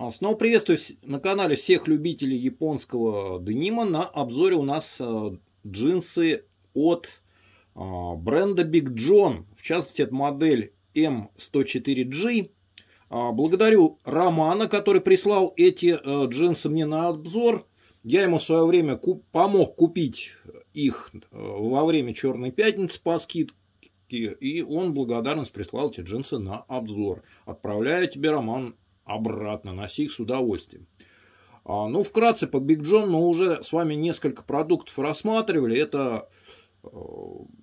А, снова приветствую на канале всех любителей японского денима. На обзоре у нас э, джинсы от а, бренда Big John. В частности, это модель M104G. А, благодарю Романа, который прислал эти э, джинсы мне на обзор. Я ему в свое время куп помог купить их э, во время Черной Пятницы по скидке. И он благодарность прислал эти джинсы на обзор. Отправляю тебе, Роман, обратно носи их с удовольствием. А, ну, вкратце по Биг Джон мы уже с вами несколько продуктов рассматривали. Это э,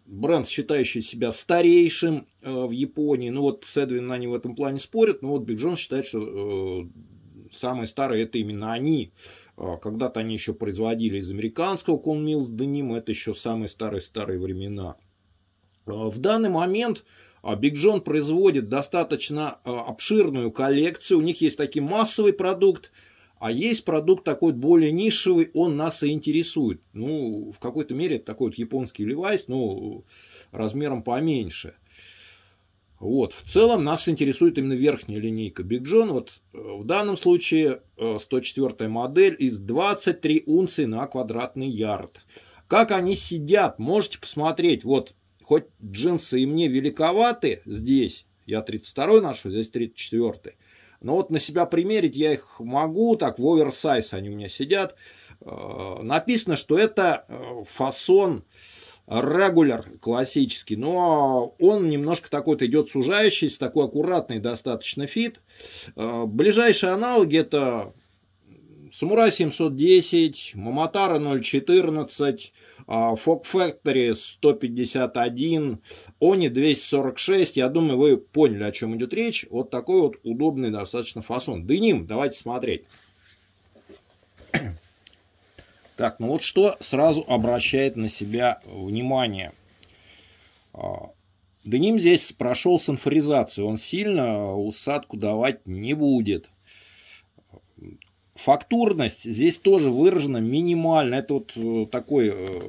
бренд, считающий себя старейшим э, в Японии. Ну, вот с Эдвин они в этом плане спорят, но вот Биг Джон считает, что э, самые старые это именно они. А, когда-то они еще производили из американского Конмилс Деним, это еще самые старые-старые времена. А, в данный момент Биг а Джон производит достаточно э, обширную коллекцию. У них есть такой массовый продукт, а есть продукт такой более нишевый, он нас и интересует. Ну, в какой-то мере это такой вот японский левайс, но размером поменьше. Вот. В целом нас интересует именно верхняя линейка Big John. Вот э, в данном случае 104 э, модель из 23 унции на квадратный ярд. Как они сидят, можете посмотреть. Вот хоть джинсы и мне великоваты здесь, я 32 ношу, здесь 34 -й. Но вот на себя примерить я их могу, так в оверсайз они у меня сидят. Э, написано, что это э, фасон регуляр классический, но он немножко такой-то идет сужающийся, такой аккуратный достаточно фит. Э, ближайшие аналоги это Самурай 710, Мамотара 014, Фок Factory 151, Они 246. Я думаю, вы поняли, о чем идет речь. Вот такой вот удобный достаточно фасон. Деним, давайте смотреть. Так, ну вот что сразу обращает на себя внимание. А, Деним здесь прошел с Он сильно усадку давать не будет. Фактурность здесь тоже выражена минимально. Это вот э, такой э,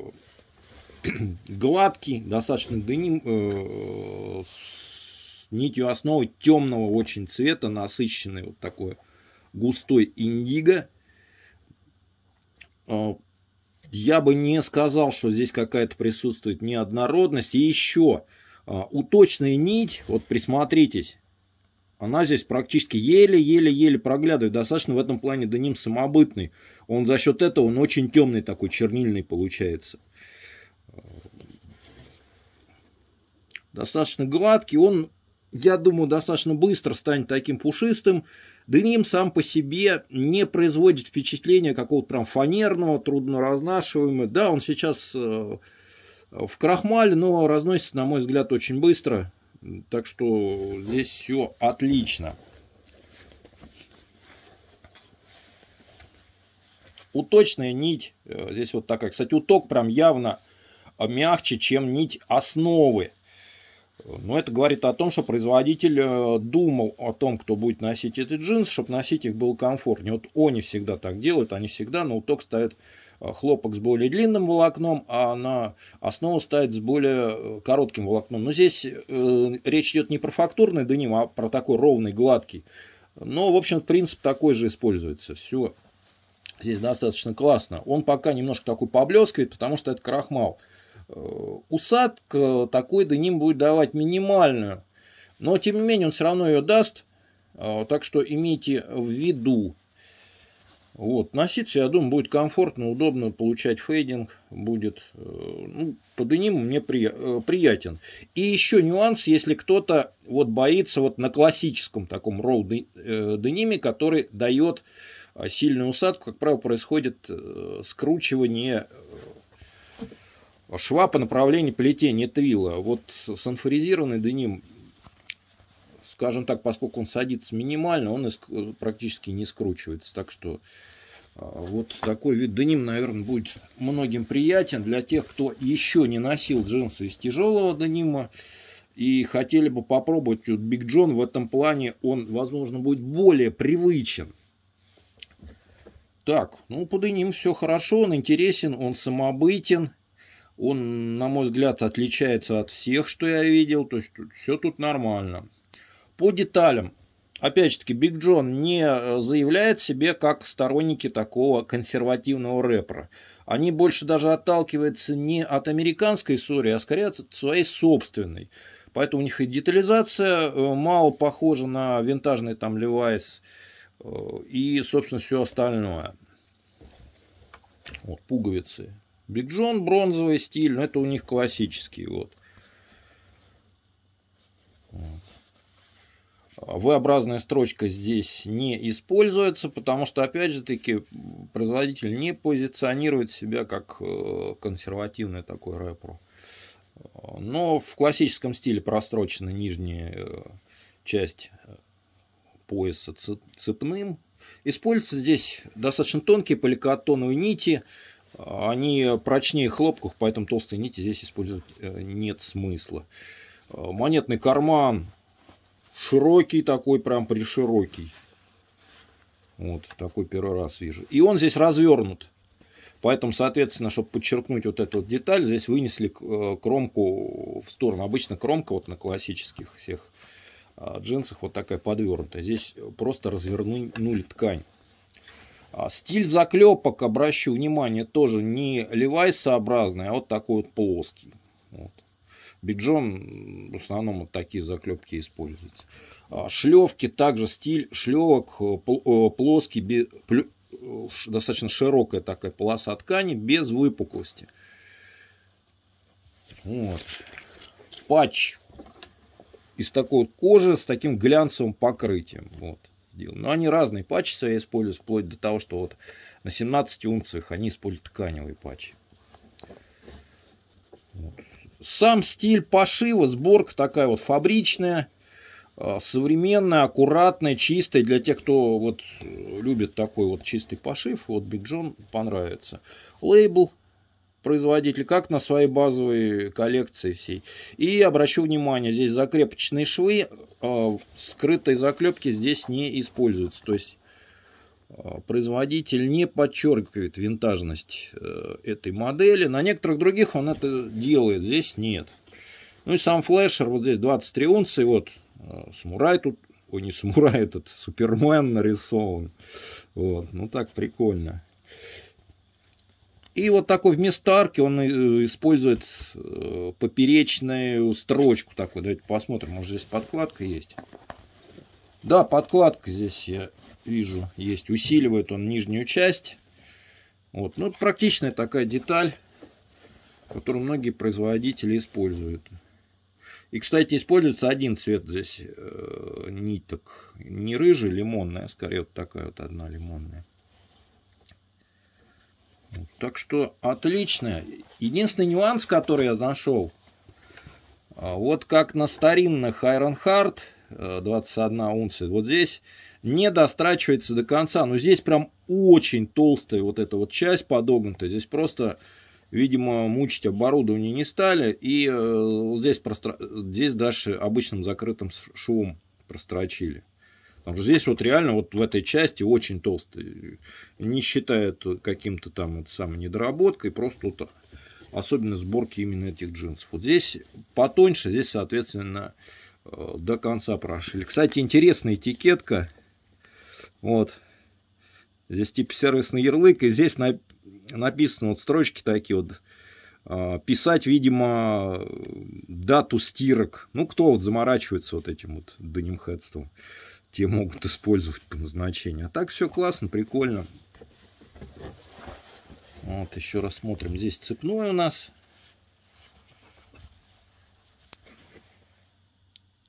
гладкий, достаточно деним э, с нитью основы темного очень цвета, насыщенный вот такой густой индиго. Э, я бы не сказал, что здесь какая-то присутствует неоднородность. И еще э, уточная нить, вот присмотритесь, она здесь практически еле-еле-еле проглядывает. Достаточно в этом плане Деним самобытный. Он за счет этого, он очень темный такой, чернильный получается. Достаточно гладкий. Он, я думаю, достаточно быстро станет таким пушистым. Деним сам по себе не производит впечатления какого-то прям фанерного, трудно разнашиваемого. Да, он сейчас э, в крахмале, но разносится, на мой взгляд, очень быстро. Так что здесь все отлично. Уточная нить, э, здесь вот такая, кстати, уток прям явно мягче, чем нить основы. Но это говорит о том, что производитель э, думал о том, кто будет носить эти джинсы, чтобы носить их было комфортнее. Вот они всегда так делают, они всегда на уток ставят Э, хлопок с более длинным волокном, а на основу ставят с более э, коротким волокном. Но здесь э, речь идет не про фактурный деним, а про такой ровный, гладкий. Но, в общем, принцип такой же используется. Все здесь достаточно классно. Он пока немножко такой поблескивает, потому что это крахмал. Усадка такой деним будет давать минимальную. Но, тем не менее, он все равно ее даст. Так что имейте в виду. Вот. Носиться, я думаю, будет комфортно, удобно получать фейдинг, будет э, ну, по деним мне э, приятен. И еще нюанс, если кто-то вот боится вот на классическом таком ролл э, дениме, который дает сильную усадку, как правило, происходит скручивание шва по направлению плетения твила. Вот санфоризированный деним скажем так, поскольку он садится минимально, он э, практически не скручивается. Так что а, вот такой вид деним, наверное, будет многим приятен. Для тех, кто еще не носил джинсы из тяжелого денима и хотели бы попробовать, вот Биг Джон в этом плане, он, возможно, будет более привычен. Так, ну по деним все хорошо, он интересен, он самобытен. Он, на мой взгляд, отличается от всех, что я видел. То есть, все тут нормально. По деталям. Опять же таки, Биг Джон не э, заявляет себе как сторонники такого консервативного рэпера. Они больше даже отталкиваются не от американской истории, а скорее от своей собственной. Поэтому у них и детализация э, мало похожа на винтажный там Levi's э, и, собственно, все остальное. Вот, пуговицы. Биг Джон бронзовый стиль, но это у них классический. Вот. V-образная строчка здесь не используется, потому что, опять же таки, производитель не позиционирует себя как э, консервативный такой репро. Но в классическом стиле прострочена нижняя э, часть э, пояса цепным. Используются здесь достаточно тонкие поликотоновые нити. Они прочнее хлопков, поэтому толстые нити здесь использовать нет смысла. Монетный карман Широкий такой, прям приширокий. Вот, такой первый раз вижу. И он здесь развернут. Поэтому, соответственно, чтобы подчеркнуть вот эту вот деталь, здесь вынесли э, кромку в сторону. Обычно кромка вот на классических всех а, джинсах вот такая подвернутая. Здесь просто развернули ткань. А, стиль заклепок, обращу внимание, тоже не левайсообразный, а вот такой вот плоский. Вот. Биджон в основном вот такие заклепки используются. А, шлевки, также стиль шлевок э, э, плоский, э, достаточно широкая такая полоса ткани без выпуклости. Вот. Патч из такой кожи с таким глянцевым покрытием. Вот. Но они разные патчи свои используют, вплоть до того, что вот на 17 унциях они используют тканевые патчи. Вот. Сам стиль пошива, сборка такая вот фабричная, а, современная, аккуратная, чистая. Для тех, кто вот э, любит такой вот чистый пошив, вот Big John понравится. Лейбл производитель, как на своей базовой коллекции всей. И обращу внимание, здесь закрепочные швы, э, скрытой заклепки здесь не используются. То есть а, производитель не подчеркивает винтажность э, этой модели. На некоторых других он это делает, здесь нет. Ну и сам флешер, вот здесь 23 унции, вот э, самурай тут, ой, не самурай, этот супермен нарисован. Вот, ну так прикольно. И вот такой вместо арки он э, использует поперечную строчку такую. Давайте посмотрим, может здесь подкладка есть. Да, подкладка здесь вижу, есть. Усиливает он нижнюю часть. Вот. Ну, практичная такая деталь, которую многие производители используют. И, кстати, используется один цвет здесь э, ниток. Не рыжий, лимонная, скорее вот такая вот одна лимонная. Вот, так что отлично. Единственный нюанс, который я нашел, а, вот как на старинных Iron Heart 21 э, унции, вот здесь не дострачивается до конца. Но здесь прям очень толстая вот эта вот часть подогнута. Здесь просто, видимо, мучить оборудование не стали. И э, здесь, простра... здесь даже обычным закрытым швом прострочили. Потому что здесь вот реально вот в этой части очень толстый. Не считая каким-то там это самой недоработкой, просто вот особенно сборки именно этих джинсов. Вот здесь потоньше, здесь, соответственно, э, до конца прошили. Кстати, интересная этикетка. Вот. Здесь типа сервисный ярлык, и здесь на... написано вот строчки такие вот. А, писать, видимо, дату стирок. Ну, кто вот заморачивается вот этим вот донимхедством, те могут использовать по назначению. А так все классно, прикольно. Вот, еще раз смотрим. Здесь цепной у нас.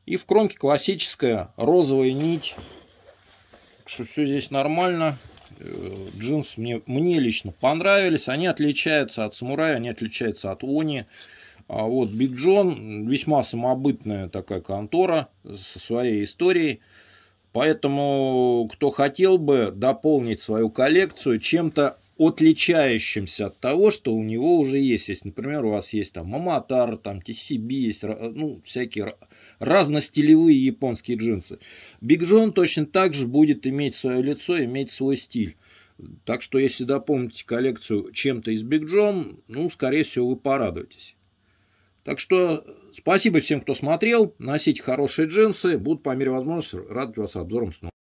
И в кромке классическая розовая нить что все здесь нормально. Э, джинсы мне, мне лично понравились. Они отличаются от самурая, они отличаются от Они. А вот Биг Джон весьма самобытная такая контора со своей историей. Поэтому, кто хотел бы дополнить свою коллекцию чем-то отличающимся от того, что у него уже есть. Если, например, у вас есть там Маматар, там TCB, есть, ну, всякие разностилевые японские джинсы. Биг Джон точно так же будет иметь свое лицо, иметь свой стиль. Так что, если допомните коллекцию чем-то из Биг Джон, ну, скорее всего, вы порадуетесь. Так что спасибо всем, кто смотрел. Носите хорошие джинсы. Буду по мере возможности радовать вас обзором снова.